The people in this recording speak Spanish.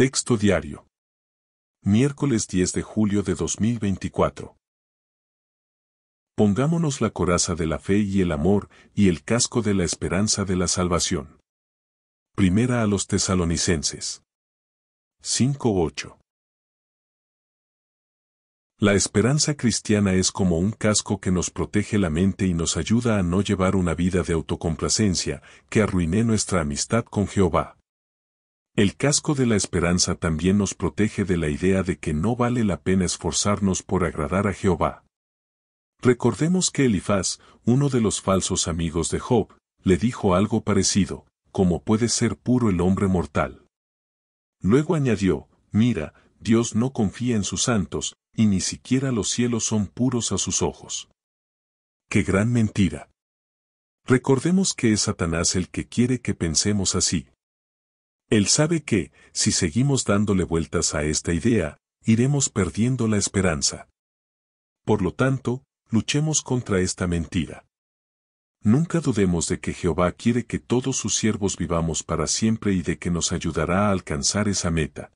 Texto diario. Miércoles 10 de julio de 2024. Pongámonos la coraza de la fe y el amor y el casco de la esperanza de la salvación. Primera a los tesalonicenses. 5.8. La esperanza cristiana es como un casco que nos protege la mente y nos ayuda a no llevar una vida de autocomplacencia que arruine nuestra amistad con Jehová. El casco de la esperanza también nos protege de la idea de que no vale la pena esforzarnos por agradar a Jehová. Recordemos que Elifaz, uno de los falsos amigos de Job, le dijo algo parecido, como puede ser puro el hombre mortal. Luego añadió, mira, Dios no confía en sus santos, y ni siquiera los cielos son puros a sus ojos. ¡Qué gran mentira! Recordemos que es Satanás el que quiere que pensemos así, él sabe que, si seguimos dándole vueltas a esta idea, iremos perdiendo la esperanza. Por lo tanto, luchemos contra esta mentira. Nunca dudemos de que Jehová quiere que todos sus siervos vivamos para siempre y de que nos ayudará a alcanzar esa meta.